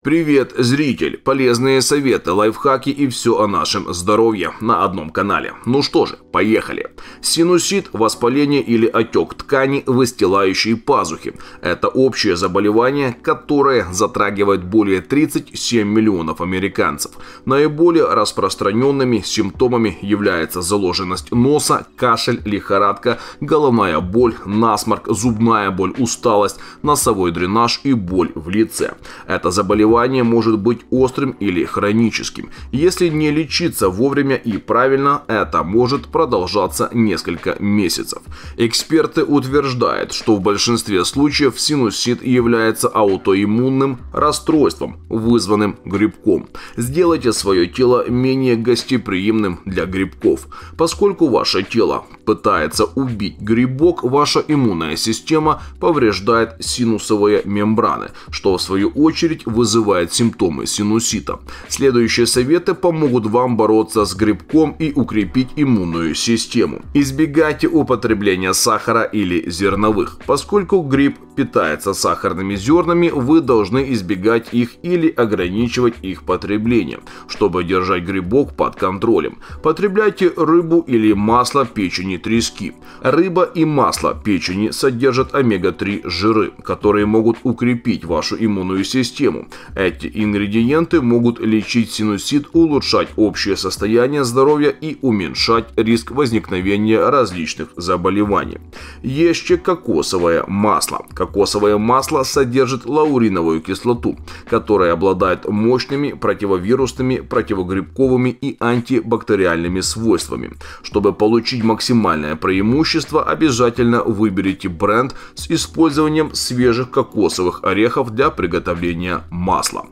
Привет, зритель! Полезные советы, лайфхаки и все о нашем здоровье на одном канале. Ну что же, поехали! Синусит – воспаление или отек ткани, выстилающие пазухи. Это общее заболевание, которое затрагивает более 37 миллионов американцев. Наиболее распространенными симптомами является заложенность носа, кашель, лихорадка, головная боль, насморк, зубная боль, усталость, носовой дренаж и боль в лице. Это заболевание заболевание может быть острым или хроническим. Если не лечиться вовремя и правильно, это может продолжаться несколько месяцев. Эксперты утверждают, что в большинстве случаев синусит является аутоиммунным расстройством, вызванным грибком. Сделайте свое тело менее гостеприимным для грибков. Поскольку ваше тело пытается убить грибок, ваша иммунная система повреждает синусовые мембраны, что в свою очередь вызывает вызывает симптомы синусита. Следующие советы помогут вам бороться с грибком и укрепить иммунную систему. Избегайте употребления сахара или зерновых, поскольку гриб питается сахарными зернами, вы должны избегать их или ограничивать их потребление, чтобы держать грибок под контролем. Потребляйте рыбу или масло печени трески. Рыба и масло печени содержат омега-3 жиры, которые могут укрепить вашу иммунную систему. Эти ингредиенты могут лечить синусит, улучшать общее состояние здоровья и уменьшать риск возникновения различных заболеваний. Ешьте кокосовое масло. Кокосовое масло содержит лауриновую кислоту, которая обладает мощными противовирусными, противогрибковыми и антибактериальными свойствами. Чтобы получить максимальное преимущество, обязательно выберите бренд с использованием свежих кокосовых орехов для приготовления масла.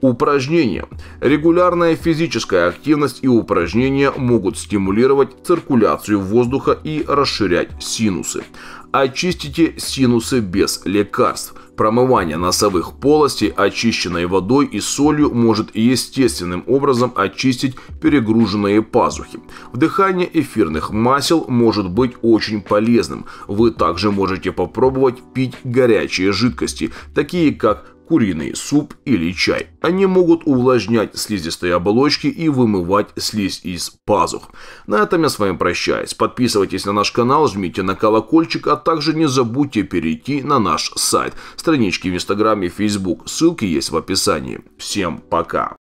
Упражнения. Регулярная физическая активность и упражнения могут стимулировать циркуляцию воздуха и расширять синусы очистите синусы без лекарств. Промывание носовых полостей очищенной водой и солью может естественным образом очистить перегруженные пазухи. Вдыхание эфирных масел может быть очень полезным. Вы также можете попробовать пить горячие жидкости, такие как куриный суп или чай. Они могут увлажнять слизистые оболочки и вымывать слизь из пазух. На этом я с вами прощаюсь. Подписывайтесь на наш канал, жмите на колокольчик, а также не забудьте перейти на наш сайт, странички в Инстаграме и Facebook. Ссылки есть в описании. Всем пока!